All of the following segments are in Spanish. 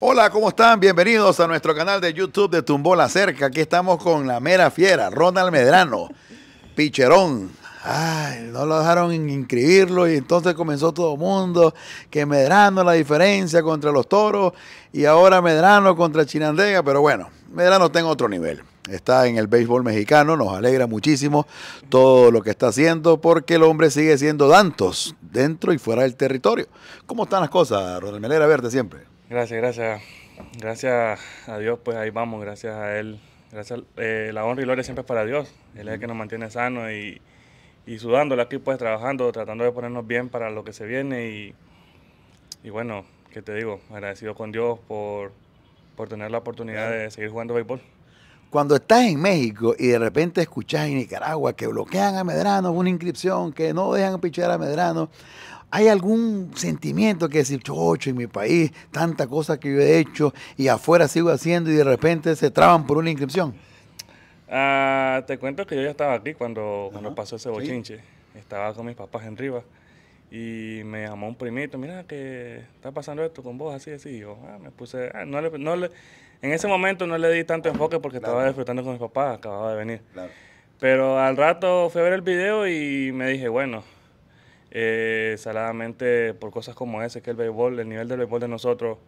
Hola, ¿cómo están? Bienvenidos a nuestro canal de YouTube de Tumbola la Cerca. Aquí estamos con la mera fiera, Ronald Medrano, Picherón. Ay, no lo dejaron inscribirlo y entonces comenzó todo el mundo que Medrano la diferencia contra los toros y ahora Medrano contra Chinandega, pero bueno, Medrano está en otro nivel. Está en el béisbol mexicano, nos alegra muchísimo todo lo que está haciendo porque el hombre sigue siendo Dantos dentro y fuera del territorio. ¿Cómo están las cosas, Ronald? Me Verde verte siempre. Gracias, gracias. Gracias a Dios, pues ahí vamos, gracias a Él. Gracias, eh, la honra y gloria siempre es para Dios. Él es el que nos mantiene sanos y, y aquí, pues trabajando, tratando de ponernos bien para lo que se viene. Y, bueno, ¿qué te digo? Agradecido con Dios por, por tener la oportunidad de seguir jugando béisbol. Cuando estás en México y de repente escuchas en Nicaragua que bloquean a Medrano una inscripción, que no dejan pichar a Medrano, hay algún sentimiento que decir, chocho, en mi país, tanta cosa que yo he hecho y afuera sigo haciendo y de repente se traban por una inscripción. Ah, te cuento que yo ya estaba aquí cuando, pasó ese bochinche. Estaba con mis papás en Rivas. Y me llamó un primito, mira que está pasando esto con vos, así, así. yo, ah, me puse, ah, no, le, en ese momento no le di tanto enfoque porque estaba disfrutando con mi papá, acababa de venir. Pero al rato fui a ver el video y me dije, bueno, eh, saladamente por cosas como ese, que el béisbol, el nivel del béisbol de nosotros,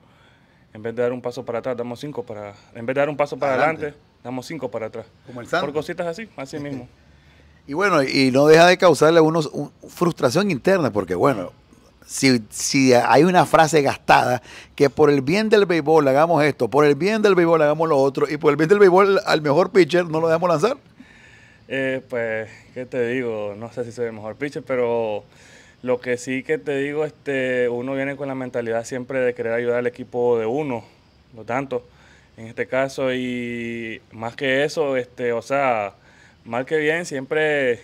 en vez de dar un paso para atrás, damos cinco para, en vez de dar un paso para adelante, damos cinco para atrás. Por cositas así, así mismo. Y bueno, y no deja de causarle a unos frustración interna, porque bueno, si, hay una frase gastada, que por el bien del béisbol hagamos esto, por el bien del béisbol hagamos lo otro, y por el bien del béisbol al mejor pitcher no lo dejamos lanzar. Eh, pues, ¿qué te digo? No sé si soy el mejor pitcher, pero lo que sí que te digo, este, uno viene con la mentalidad siempre de querer ayudar al equipo de uno, no tanto, en este caso, y más que eso, este, o sea, mal que bien, siempre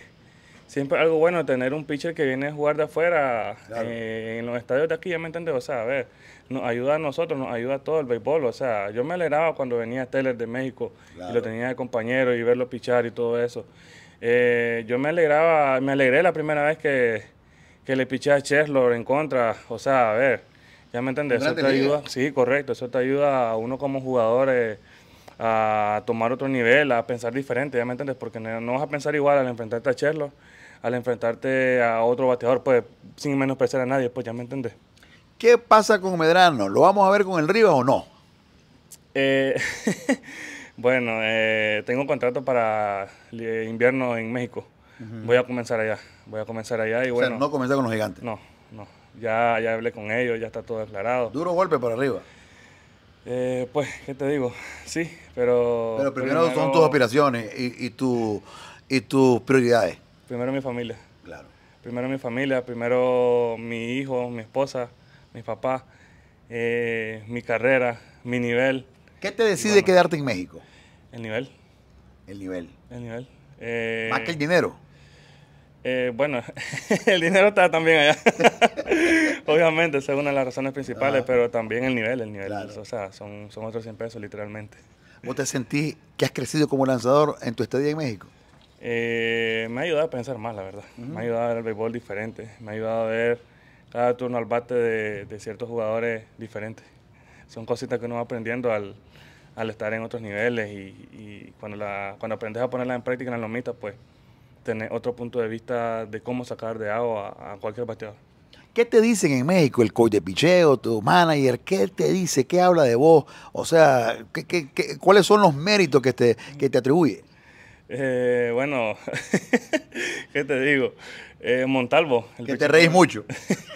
siempre algo bueno tener un pitcher que viene a jugar de afuera eh, en los estadios de aquí, ya me entendés, o sea, a ver, nos ayuda a nosotros, nos ayuda a todo el béisbol, o sea, yo me alegraba cuando venía Taylor de México y lo tenía de compañero y verlo pichar y todo eso. Eh, yo me alegraba, me alegré la primera vez que, le piché a Cheslor en contra, o sea, a ver, ya me entendés. eso te ayuda, sí, correcto, eso te ayuda a uno como jugador. Eh, a tomar otro nivel, a pensar diferente, ¿ya me entiendes? Porque no, vas a pensar igual al enfrentarte a Cherlo, al enfrentarte a otro bateador, pues sin menospreciar a nadie, pues ya me entiendes. ¿Qué pasa con Medrano? ¿Lo vamos a ver con el Rivas o no? Eh, bueno, eh, tengo un contrato para eh, invierno en México. Voy a comenzar allá. Voy a comenzar allá y o bueno. Sea, no comenzar con los gigantes. No, no. Ya, ya hablé con ellos, ya está todo aclarado Duro golpe para arriba. Eh, pues, ¿qué te digo? Sí, pero... Pero primero, son tus aspiraciones y, y tus prioridades. Primero mi familia. Claro. Primero mi familia, primero mi hijo, mi esposa, mi papá, eh, mi carrera, mi nivel. ¿Qué te decide quedarte en México? El nivel. El nivel. El nivel. Más que el dinero. Eh, bueno, el dinero está también allá. Obviamente, esa es una de las razones principales, pero también el nivel, el nivel. O sea, son, son otros 100 pesos, literalmente. ¿Vos te sentís que has crecido como lanzador en tu estadía en México? Eh, me ha ayudado a pensar más, la verdad. Me ha ayudado a ver el béisbol diferente. Me ha ayudado a ver cada turno al bate de, ciertos jugadores diferentes. Son cositas que uno va aprendiendo al, estar en otros niveles y, cuando, la, cuando aprendes a ponerla en práctica en la lomita, pues tener otro punto de vista de cómo sacar de agua a cualquier bateador. ¿Qué te dicen en México el coach de picheo, tu manager? ¿Qué te dice? ¿Qué habla de vos? O sea, ¿qué, cuáles son los méritos que te, que te atribuye? Eh, bueno, ¿qué te digo? Eh, Montalvo. El que te reís mucho.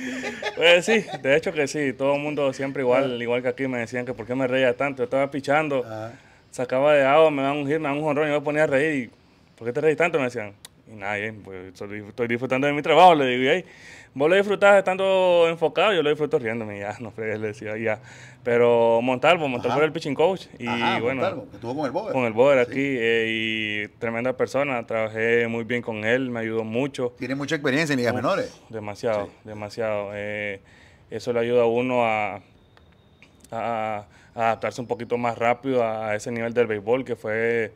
pues sí, de hecho que sí. Todo el mundo siempre igual, ah. igual que aquí me decían que por qué me reía tanto. Yo estaba pichando, ah. sacaba de agua, me daban un giro, me daban un jonrón y me ponía a reír. ¿Por qué te reís tanto? Me decían. Y nada, pues, estoy disfrutando de mi trabajo, le digo, y ahí, vos lo disfrutás estando enfocado, yo lo disfruto riéndome, ya, no fregues, le decía, ya. Pero Montalvo, Montalvo era el pitching coach, y bueno. Montalvo, estuvo con el Bober. Con el Bober aquí, eh, y tremenda persona, trabajé muy bien con él, me ayudó mucho. Tiene mucha experiencia en ligas menores. Demasiado, demasiado. Eh, eso le ayuda a uno a, adaptarse un poquito más rápido a ese nivel del béisbol que fue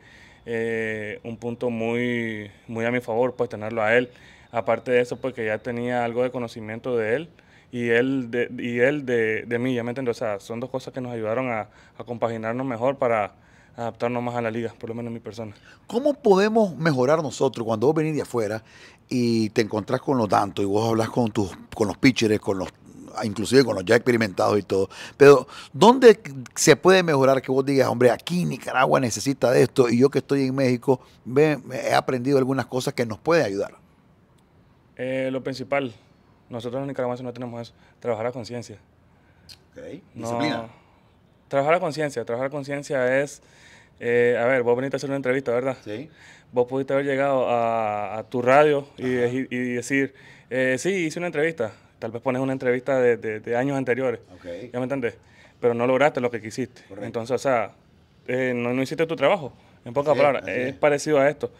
eh, un punto muy, muy a mi favor, pues tenerlo a él. Aparte de eso, porque pues, ya tenía algo de conocimiento de él y él de, y él de, mí, ya me entiendo. O sea, son dos cosas que nos ayudaron a, compaginarnos mejor para, adaptarnos más a la liga, por lo menos mi persona. ¿Cómo podemos mejorar nosotros cuando vos venís de afuera y te encontrás con los tanto y vos hablas con tus con los pitchers, con los inclusive con los ya experimentados y todo. Pero, ¿dónde se puede mejorar que vos digas, hombre, aquí Nicaragua necesita de esto y yo que estoy en México he aprendido algunas cosas que nos puede ayudar? Eh, lo principal, nosotros en Nicaragua no tenemos eso, trabajar a conciencia. Ok, Disciplina. trabajar a conciencia, trabajar a conciencia es... Eh, a ver, vos veniste a hacer una entrevista, ¿verdad? Sí. Vos pudiste haber llegado a, tu radio y, decir, eh, sí, hice una entrevista. Tal vez pones una entrevista de, años anteriores. Okay. ¿Ya me entendés? Pero no lograste lo que quisiste. Entonces, o sea, eh, no, hiciste tu trabajo. En pocas palabras, es, parecido a esto.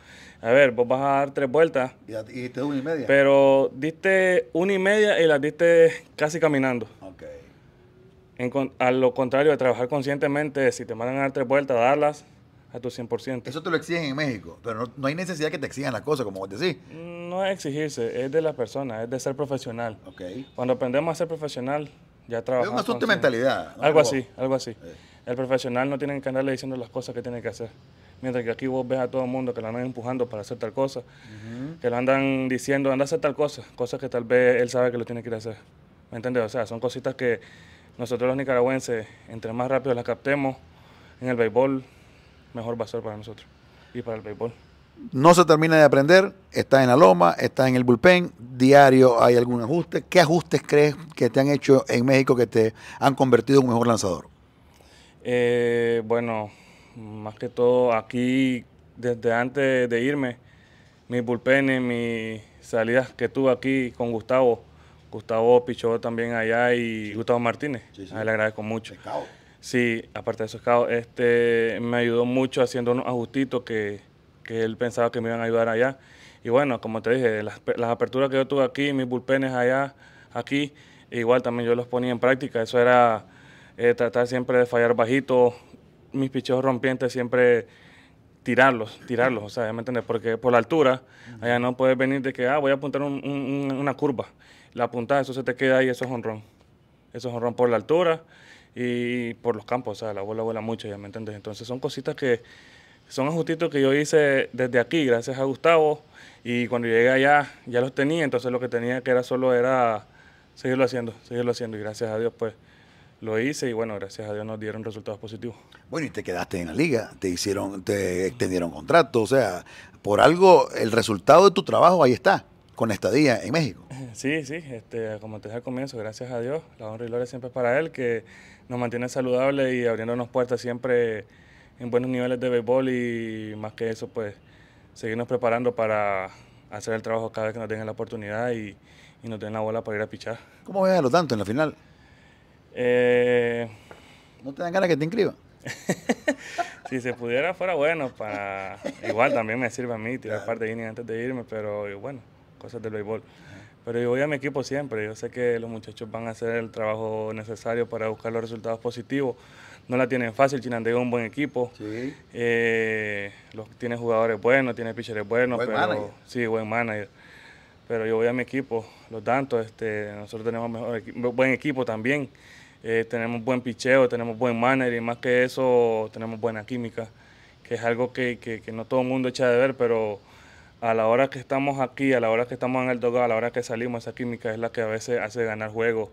A ver, vos vas a dar tres vueltas. Y, diste una y media. Pero diste una y media y las diste casi caminando. a lo contrario de trabajar conscientemente, si te mandan a dar tres vueltas, darlas a tu 100%. Eso te lo exigen en México, pero no, hay necesidad que te exijan las cosas, como vos decís. Mm, no es exigirse, es de la persona, es de ser profesional. Cuando aprendemos a ser profesional, ya trabajamos. Es un asunto de mentalidad. Algo así, algo así. El profesional no tiene que andarle diciendo las cosas que tiene que hacer. Mientras que aquí vos ves a todo el mundo que lo andan empujando para hacer tal cosa, que lo andan diciendo, anda a hacer tal cosa, cosas que tal vez él sabe que lo tiene que ir a hacer. ¿Me entiendes? O sea, son cositas que nosotros los nicaragüenses, entre más rápido las captemos en el béisbol, mejor va a ser para nosotros y para el béisbol no se termina de aprender, está en la loma, está en el bullpen, diario hay algún ajuste. ¿Qué ajustes crees que te han hecho en México que te han convertido en un mejor lanzador? Eh, bueno, más que todo aquí, desde antes de irme, mis bullpenes, mis salidas que tuve aquí con Gustavo, Gustavo Pichó también allá y Gustavo Martínez, a él le agradezco mucho. Sí, aparte de eso, este, me ayudó mucho haciendo unos ajustitos que que él pensaba que me iban a ayudar allá. Y bueno, como te dije, las, aperturas que yo tuve aquí, mis bullpenes allá, aquí, igual también yo los ponía en práctica. Eso era eh, tratar siempre de fallar bajito, mis picheos rompientes siempre tirarlos, tirarlos, o sea, ya ¿me entiendes? Porque por la altura, allá no puedes venir de que, ah, voy a apuntar una curva. La apuntada, eso se te queda ahí, eso es honrón. Eso es honrón por la altura y por los campos, o sea, la bola vuela mucho, ¿ya me entiendes? Entonces son cositas que son ajustitos que yo hice desde aquí, gracias a Gustavo. Y cuando llegué allá, ya los tenía, entonces lo que tenía que era solo era seguirlo haciendo, seguirlo haciendo. Y gracias a Dios, pues, lo hice y bueno, gracias a Dios nos dieron resultados positivos. Bueno, y te quedaste en la liga, te hicieron, te extendieron contrato, o sea, por algo el resultado de tu trabajo ahí está, con estadía en México. Sí, sí, este, como te dije al comienzo, gracias a Dios, la honra y gloria siempre es para él, que nos mantiene saludable y abriéndonos puertas siempre en buenos niveles de béisbol y más que eso, pues seguirnos preparando para hacer el trabajo cada vez que nos den la oportunidad y, y nos den la bola para ir a pichar. ¿Cómo ves a lo tanto en la final? Eh, ¿No te dan ganas que te inscriba? si se pudiera fuera bueno para... Igual también me sirve a mí tirar parte de antes de irme, pero bueno, cosas del béisbol. Pero yo voy a mi equipo siempre. Yo sé que los muchachos van a hacer el trabajo necesario para buscar los resultados positivos no la tienen fácil. Chinandega es un buen equipo. Eh, los, tiene jugadores buenos, tiene pitchers buenos. pero, Sí, buen manager. Pero yo voy a mi equipo, lo tanto, Este, nosotros tenemos mejor, buen equipo también. Eh, tenemos buen picheo, tenemos buen manager y más que eso, tenemos buena química, que es algo que, que, que no todo el mundo echa de ver, pero a la hora que estamos aquí, a la hora que estamos en el dogado, a la hora que salimos, esa química es la que a veces hace ganar juego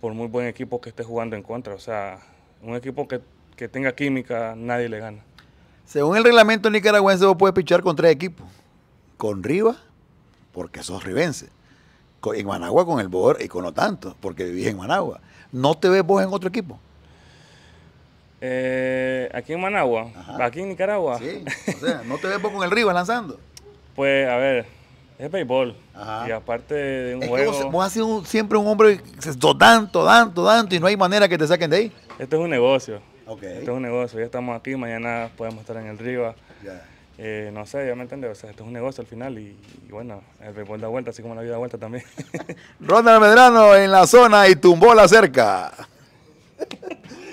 por muy buen equipo que esté jugando en contra. O sea, un equipo que, tenga química, nadie le gana. Según el reglamento nicaragüense, vos puedes pichar con tres equipos. Con Riva, porque sos ribense. En Managua con el Bor y con lo tanto, porque vivís en Managua. ¿No te ves vos en otro equipo? Eh, aquí en Managua, aquí en Nicaragua. Sí, o sea, no te ves vos con el Rivas lanzando. Pues, a ver, es béisbol. Y aparte de un juego. vos, has sido siempre un hombre que tanto, tanto tanto y no hay manera que te saquen de ahí. Esto es un negocio. Esto es un negocio. Ya estamos aquí, mañana podemos estar en el Riva. Eh, no sé, ya me entiendes. O sea, esto es un negocio al final y, bueno, el béisbol da vuelta, así como la vida da vuelta también. Ronald Medrano en la zona y tumbó la cerca.